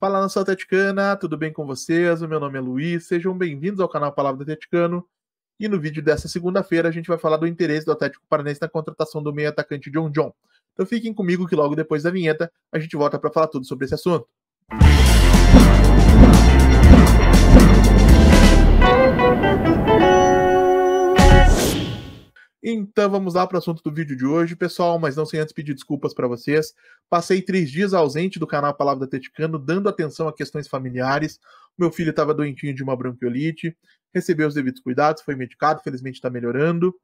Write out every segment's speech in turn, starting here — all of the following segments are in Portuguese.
Fala nação atleticana, tudo bem com vocês? O meu nome é Luiz, sejam bem-vindos ao canal Palavra do Atleticano. E no vídeo dessa segunda-feira a gente vai falar do interesse do Atlético Paranense na contratação do meio atacante John John. Então fiquem comigo que logo depois da vinheta a gente volta para falar tudo sobre esse assunto. Então vamos lá para o assunto do vídeo de hoje, pessoal, mas não sem antes pedir desculpas para vocês. Passei três dias ausente do canal Palavra Teticano, dando atenção a questões familiares. Meu filho estava doentinho de uma bronquiolite, recebeu os devidos cuidados, foi medicado, felizmente está melhorando.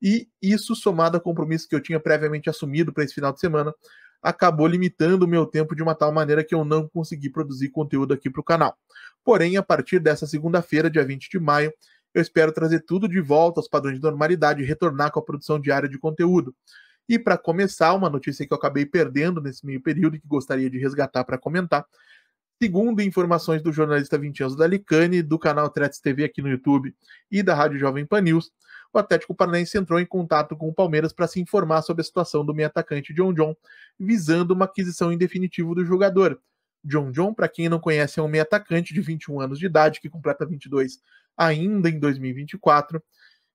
E isso, somado a compromisso que eu tinha previamente assumido para esse final de semana, acabou limitando o meu tempo de uma tal maneira que eu não consegui produzir conteúdo aqui para o canal. Porém, a partir dessa segunda-feira, dia 20 de maio, eu espero trazer tudo de volta aos padrões de normalidade e retornar com a produção diária de conteúdo. E para começar, uma notícia que eu acabei perdendo nesse meio período e que gostaria de resgatar para comentar. Segundo informações do jornalista 20 anos da Licane, do canal Tretes TV aqui no YouTube e da Rádio Jovem Pan News, o Atlético Paranaense entrou em contato com o Palmeiras para se informar sobre a situação do meio atacante John John, visando uma aquisição em definitivo do jogador. John John, para quem não conhece, é um meio atacante de 21 anos de idade que completa 22 ainda em 2024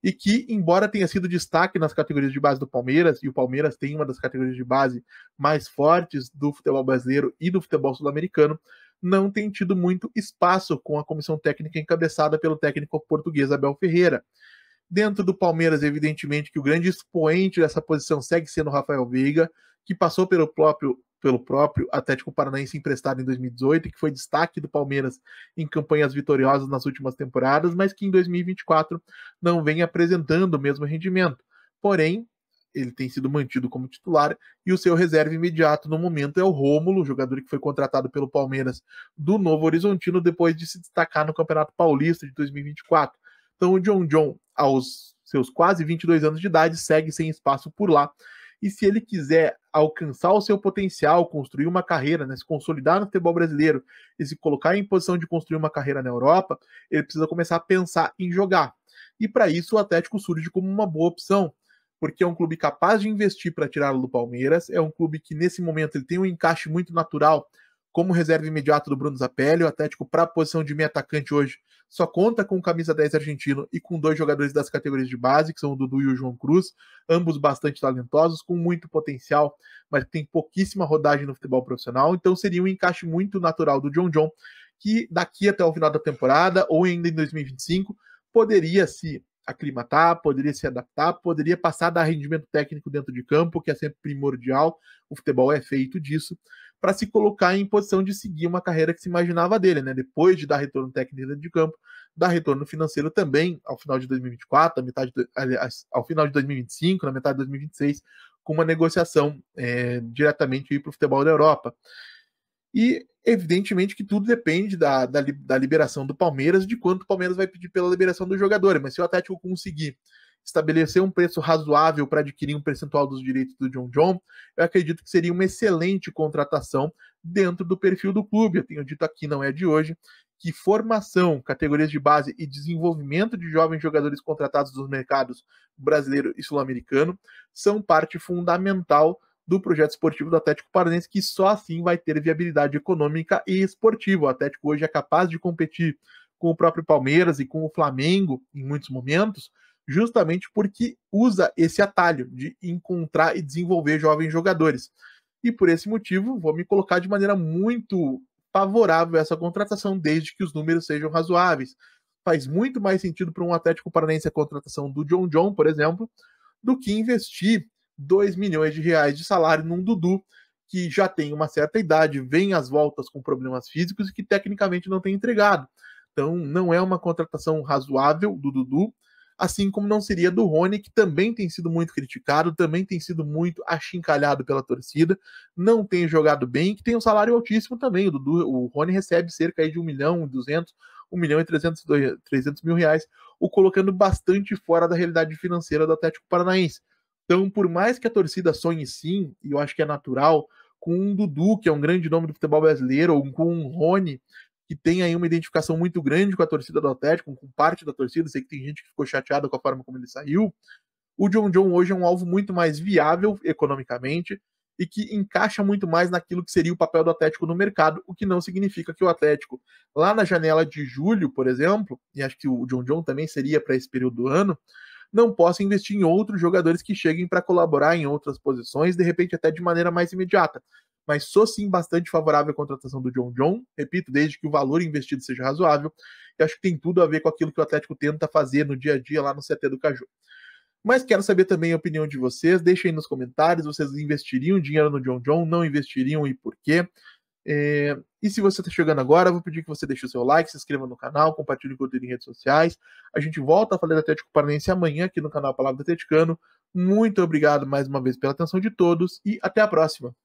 e que, embora tenha sido destaque nas categorias de base do Palmeiras, e o Palmeiras tem uma das categorias de base mais fortes do futebol brasileiro e do futebol sul-americano, não tem tido muito espaço com a comissão técnica encabeçada pelo técnico português Abel Ferreira. Dentro do Palmeiras, evidentemente que o grande expoente dessa posição segue sendo o Rafael Veiga, que passou pelo próprio pelo próprio Atlético Paranaense emprestado em 2018, que foi destaque do Palmeiras em campanhas vitoriosas nas últimas temporadas, mas que em 2024 não vem apresentando o mesmo rendimento. Porém, ele tem sido mantido como titular e o seu reserva imediato no momento é o Rômulo, jogador que foi contratado pelo Palmeiras do Novo Horizontino depois de se destacar no Campeonato Paulista de 2024. Então o John John, aos seus quase 22 anos de idade, segue sem espaço por lá e se ele quiser alcançar o seu potencial, construir uma carreira, né, se consolidar no futebol brasileiro e se colocar em posição de construir uma carreira na Europa, ele precisa começar a pensar em jogar. E para isso o Atlético surge como uma boa opção, porque é um clube capaz de investir para tirá-lo do Palmeiras, é um clube que nesse momento ele tem um encaixe muito natural como reserva imediato do Bruno Zapelli, o Atlético para a posição de meio atacante hoje só conta com camisa 10 argentino e com dois jogadores das categorias de base, que são o Dudu e o João Cruz, ambos bastante talentosos, com muito potencial, mas tem pouquíssima rodagem no futebol profissional, então seria um encaixe muito natural do John John, que daqui até o final da temporada, ou ainda em 2025, poderia se aclimatar, poderia se adaptar, poderia passar a dar rendimento técnico dentro de campo, que é sempre primordial. O futebol é feito disso, para se colocar em posição de seguir uma carreira que se imaginava dele, né? Depois de dar retorno técnico dentro de campo, dar retorno financeiro também ao final de 2024, a metade do, aliás, ao final de 2025, na metade de 2026, com uma negociação é, diretamente para o futebol da Europa. E evidentemente que tudo depende da, da, da liberação do Palmeiras, de quanto o Palmeiras vai pedir pela liberação do jogador. Mas se o Atlético conseguir estabelecer um preço razoável para adquirir um percentual dos direitos do John John, eu acredito que seria uma excelente contratação dentro do perfil do clube. Eu tenho dito aqui, não é de hoje, que formação, categorias de base e desenvolvimento de jovens jogadores contratados dos mercados brasileiro e sul-americano são parte fundamental do projeto esportivo do Atlético Paranense, que só assim vai ter viabilidade econômica e esportiva. O Atlético hoje é capaz de competir com o próprio Palmeiras e com o Flamengo em muitos momentos, justamente porque usa esse atalho de encontrar e desenvolver jovens jogadores. E por esse motivo, vou me colocar de maneira muito favorável a essa contratação, desde que os números sejam razoáveis. Faz muito mais sentido para um Atlético Paranaense a contratação do John John, por exemplo, do que investir 2 milhões de reais de salário num Dudu que já tem uma certa idade, vem às voltas com problemas físicos e que tecnicamente não tem entregado. Então, não é uma contratação razoável do Dudu assim como não seria do Rony, que também tem sido muito criticado, também tem sido muito achincalhado pela torcida, não tem jogado bem, que tem um salário altíssimo também. O, Dudu, o Rony recebe cerca de 1 milhão e 200, 1 milhão e 300, 300 mil reais, o colocando bastante fora da realidade financeira do Atlético Paranaense. Então, por mais que a torcida sonhe sim, e eu acho que é natural, com um Dudu, que é um grande nome do futebol brasileiro, ou com um Rony, que tem aí uma identificação muito grande com a torcida do Atlético, com parte da torcida. Sei que tem gente que ficou chateada com a forma como ele saiu. O John John hoje é um alvo muito mais viável economicamente e que encaixa muito mais naquilo que seria o papel do Atlético no mercado, o que não significa que o Atlético, lá na janela de julho, por exemplo, e acho que o John John também seria para esse período do ano, não possa investir em outros jogadores que cheguem para colaborar em outras posições, de repente até de maneira mais imediata. Mas sou sim bastante favorável à contratação do John John, repito, desde que o valor investido seja razoável, e acho que tem tudo a ver com aquilo que o Atlético tenta fazer no dia a dia lá no CT do Caju. Mas quero saber também a opinião de vocês. Deixem nos comentários. Vocês investiriam dinheiro no John John? Não investiriam e por quê? É, e se você está chegando agora, vou pedir que você deixe o seu like, se inscreva no canal, compartilhe o conteúdo em redes sociais. A gente volta a falar do Atlético Paranense amanhã aqui no canal Palavra do Atleticano. Muito obrigado mais uma vez pela atenção de todos e até a próxima.